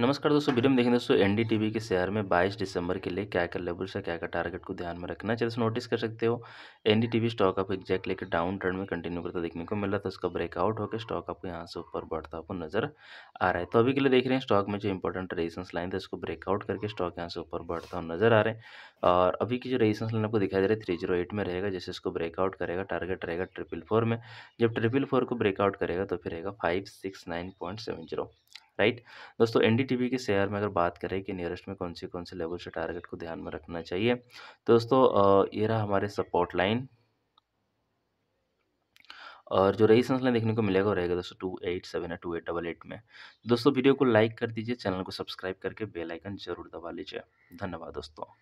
नमस्कार दोस्तों वीडियो में देखें दोस्तों एनडीटीवी के शेयर में 22 दिसंबर के लिए क्या क्या लेवल्स है क्या क्या टारगेट को ध्यान में रखना चाहिए नोटिस कर सकते हो एनडीटीवी स्टॉक आपको एक्जैक्ट लेकर डाउन ट्रेंड में कंटिन्यू करता देखने को मिला था तो उसका ब्रेकआउट होकर स्टॉक आपको यहाँ से ऊपर बढ़ता आपको नजर आ रहा है तो अभी के लिए देख रहे हैं स्टॉक में जो इंपॉर्टेंट रेजिस्टेंस लाइन था उसको ब्रेकआउट करके स्टॉक यहाँ से ऊपर बढ़ता हुआ नजर आ रहे हैं और अभी की जो रेजिस्टेंस लाइन आपको दिखाई दे रहा है थ्री में रहेगा जैसे उसको ब्रेकआउट करेगा टारगेट रहेगा ट्रिपल फोर में जब ट्रिपल फोर को ब्रेकआउट करेगा तो फिर रहेगा five six nine point seven zero right दोस्तों एन के शेयर में अगर बात करें कि नियरेस्ट में कौन से कौन से लेवल से टारगेट को ध्यान में रखना चाहिए तो दोस्तों ये रहा हमारे सपोर्ट लाइन और जो रही संसलाइन देखने को मिलेगा वो रहेगा दोस्तों टू एट सेवन या टू एट डबल एट में दोस्तों वीडियो को लाइक कर दीजिए चैनल को सब्सक्राइब करके बेल आइकन जरूर दबा लीजिए धन्यवाद दोस्तों